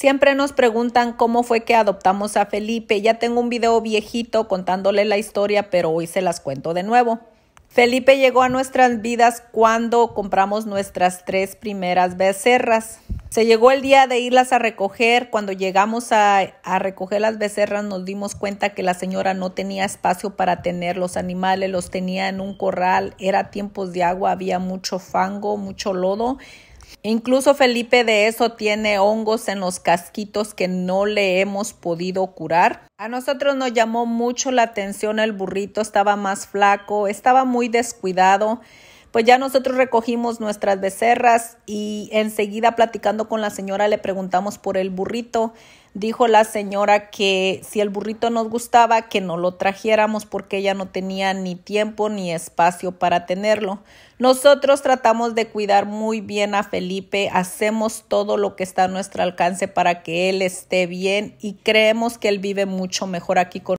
Siempre nos preguntan cómo fue que adoptamos a Felipe. Ya tengo un video viejito contándole la historia, pero hoy se las cuento de nuevo. Felipe llegó a nuestras vidas cuando compramos nuestras tres primeras becerras. Se llegó el día de irlas a recoger. Cuando llegamos a, recoger las becerras nos dimos cuenta que la señora no tenía espacio para tener los animales, los tenía en un corral, era tiempos de agua, había mucho fango, mucho lodo. Incluso Felipe de eso tiene hongos en los casquitos que no le hemos podido curar. A nosotros nos llamó mucho la atención el burrito, estaba más flaco, estaba muy descuidado. Pues ya nosotros recogimos nuestras becerras y enseguida platicando con la señora le preguntamos por el burrito. Dijo la señora que si el burrito nos gustaba, que no lo trajéramos porque ella no tenía ni tiempo ni espacio para tenerlo. Nosotros tratamos de cuidar muy bien a Felipe, hacemos todo lo que está a nuestro alcance para que él esté bien y creemos que él vive mucho mejor aquí con